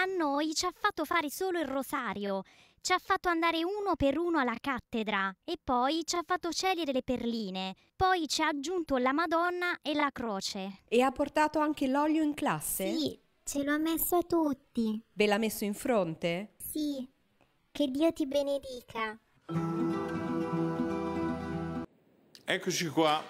a noi ci ha fatto fare solo il rosario, ci ha fatto andare uno per uno alla cattedra e poi ci ha fatto scegliere le perline, poi ci ha aggiunto la Madonna e la croce. E ha portato anche l'olio in classe? Sì, ce l'ha messo a tutti. Ve l'ha messo in fronte? Sì, che Dio ti benedica. Eccoci qua.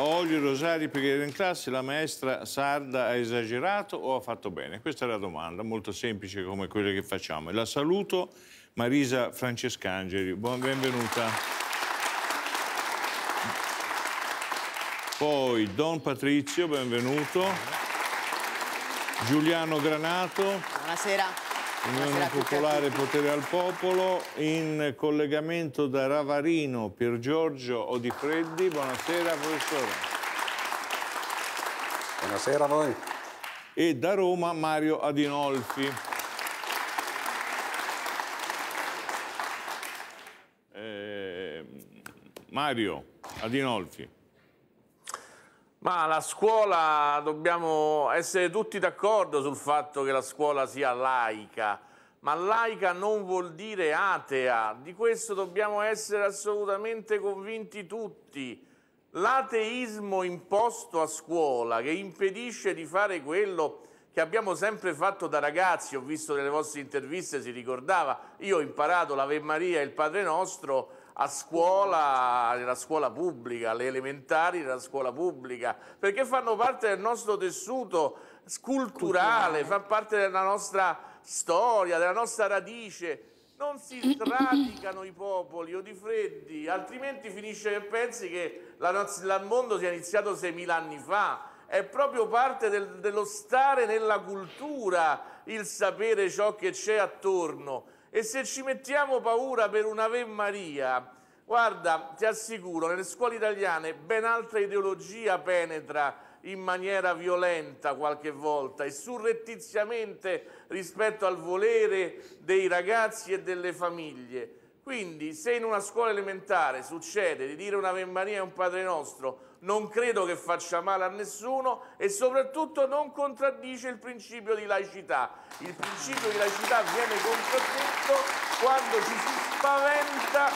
Olio Rosari Preghiera in classe, la maestra sarda ha esagerato o ha fatto bene? Questa è la domanda, molto semplice come quella che facciamo. E la saluto Marisa Francescangeli, buon benvenuta. Poi Don Patrizio, benvenuto. Giuliano Granato. Buonasera. Unione Popolare Potere al Popolo, in collegamento da Ravarino Pier Giorgio Odifreddi. Buonasera professore. Buonasera a voi. E da Roma Mario Adinolfi. Eh, Mario Adinolfi. Ma la scuola, dobbiamo essere tutti d'accordo sul fatto che la scuola sia laica, ma laica non vuol dire atea, di questo dobbiamo essere assolutamente convinti tutti. L'ateismo imposto a scuola, che impedisce di fare quello che abbiamo sempre fatto da ragazzi, ho visto nelle vostre interviste, si ricordava, io ho imparato l'Ave Maria e il Padre Nostro a scuola nella scuola pubblica, alle elementari nella scuola pubblica, perché fanno parte del nostro tessuto culturale, fa parte della nostra storia, della nostra radice. Non si radicano i popoli o di freddi, altrimenti finisce che pensi che il mondo sia iniziato 6.000 anni fa è proprio parte del, dello stare nella cultura il sapere ciò che c'è attorno. E se ci mettiamo paura per un'Ave Maria, guarda, ti assicuro, nelle scuole italiane ben altra ideologia penetra in maniera violenta qualche volta e surrettiziamente rispetto al volere dei ragazzi e delle famiglie. Quindi se in una scuola elementare succede di dire un'Ave Maria e un Padre Nostro, non credo che faccia male a nessuno e soprattutto non contraddice il principio di laicità. Il principio di laicità viene contraddetto quando ci si spaventa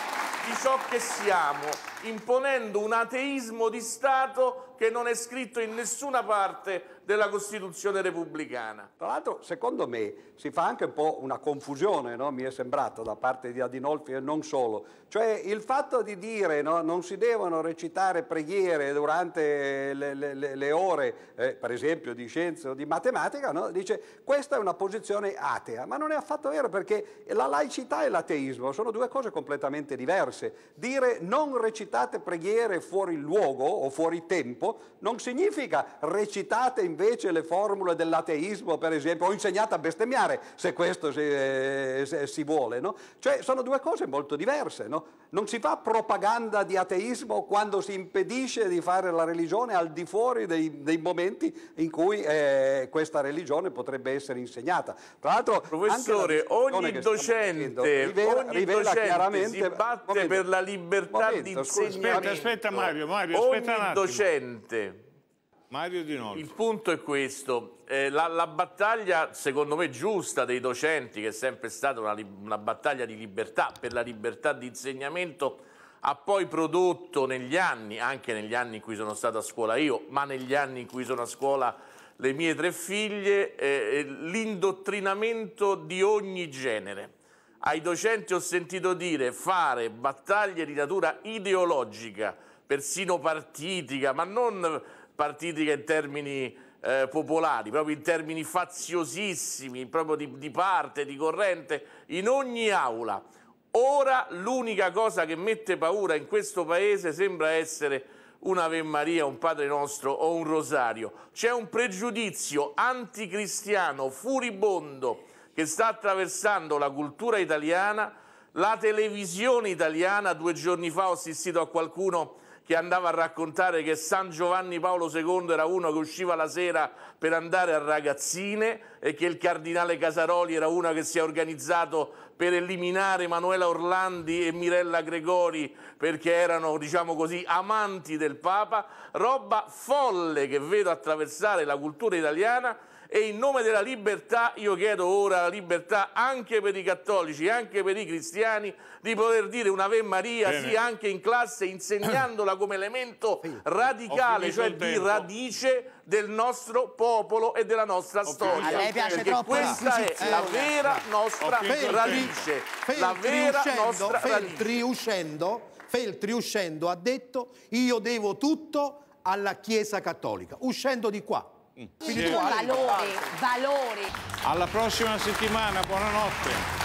di ciò che siamo, imponendo un ateismo di Stato che non è scritto in nessuna parte della Costituzione repubblicana. Tra l'altro, secondo me, si fa anche un po' una confusione, no? mi è sembrato, da parte di Adinolfi e non solo. Cioè il fatto di dire no, non si devono recitare preghiere durante le, le, le ore, eh, per esempio, di scienze o di matematica, no? dice questa è una posizione atea, ma non è affatto vero perché la laicità e l'ateismo sono due cose completamente diverse. Dire non recitate preghiere fuori luogo o fuori tempo non significa recitate in invece le formule dell'ateismo, per esempio, ho insegnato a bestemmiare, se questo si, eh, se si vuole. No? Cioè sono due cose molto diverse. No? Non si fa propaganda di ateismo quando si impedisce di fare la religione al di fuori dei, dei momenti in cui eh, questa religione potrebbe essere insegnata. Tra l'altro, professore, ogni docente, rivela, ogni docente si batte momento, per la libertà momento, di insegnamento. Aspetta, aspetta Mario, Mario, aspetta ogni docente Mario Di Nolfo. Il punto è questo, eh, la, la, battaglia secondo me giusta dei docenti che è sempre stata una, una battaglia di libertà per la libertà di insegnamento ha poi prodotto negli anni, anche negli anni in cui sono stato a scuola io, ma negli anni in cui sono a scuola le mie tre figlie, eh, eh l'indottrinamento di ogni genere. Ai docenti ho sentito dire fare battaglie di natura ideologica, persino partitica, ma non partitica in termini eh, popolari, proprio in termini faziosissimi, proprio di, di parte, di corrente, in ogni aula. Ora l'unica cosa che mette paura in questo paese sembra essere un'Ave Maria, un Padre Nostro o un Rosario. C'è un pregiudizio anticristiano furibondo che sta attraversando la cultura italiana, la televisione italiana. Due giorni fa ho assistito a qualcuno che andava a raccontare che San Giovanni Paolo II era uno che usciva la sera per andare a ragazzine e che il cardinale Casaroli era uno che si è organizzato per eliminare Manuela Orlandi e Mirella Gregori perché erano, diciamo così, amanti del Papa, roba folle che vedo attraversare la cultura italiana e in nome della libertà io chiedo ora la libertà anche per i cattolici, anche per i cristiani, di poter dire un'Ave Maria Bene. sì anche in classe insegnandola come elemento radicale, cioè di radice del nostro popolo e della nostra storia. A lei piace Perché troppo questa è la vera nostra radice. la vera nostra radice. Uscendo, Feltri uscendo ha detto io devo tutto alla Chiesa Cattolica, uscendo di qua. Quindi sì. tu valori, valori. Alla prossima settimana, buonanotte.